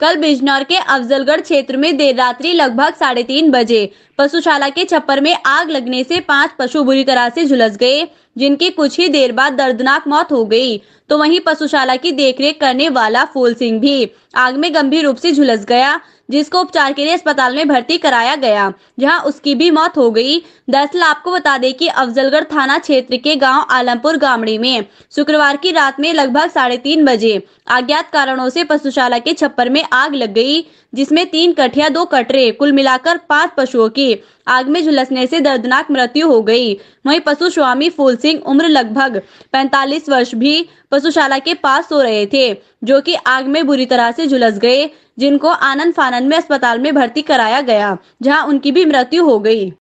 कल बिजनौर के अफजलगढ़ क्षेत्र में देर रात्रि लगभग साढ़े तीन बजे पशुशाला के छप्पर में आग लगने से पांच पशु बुरी तरह से झुलस गए जिनकी कुछ ही देर बाद दर्दनाक मौत हो गई तो वहीं पशुशाला की देखरेख करने वाला फूल सिंह भी आग में गंभीर रूप से झुलस गया जिसको उपचार के लिए अस्पताल में भर्ती कराया गया जहां उसकी भी मौत हो गई दरअसल आपको बता दें कि अफजलगढ़ थाना क्षेत्र के गांव आलमपुर गामड़ी में शुक्रवार की रात में लगभग साढ़े तीन बजे अज्ञात कारणों से पशुशाला के छप्पर में आग लग गई जिसमें तीन कठिया दो कटरे कुल मिलाकर पांच पशुओं की आग में झुलसने से दर्दनाक मृत्यु हो गई वही पशु स्वामी फूल सिंह सिंह उम्र लगभग 45 वर्ष भी पशुशाला के पास सो रहे थे जो कि आग में बुरी तरह से झुलस गए जिनको आनंद फानंद में अस्पताल में भर्ती कराया गया जहां उनकी भी मृत्यु हो गई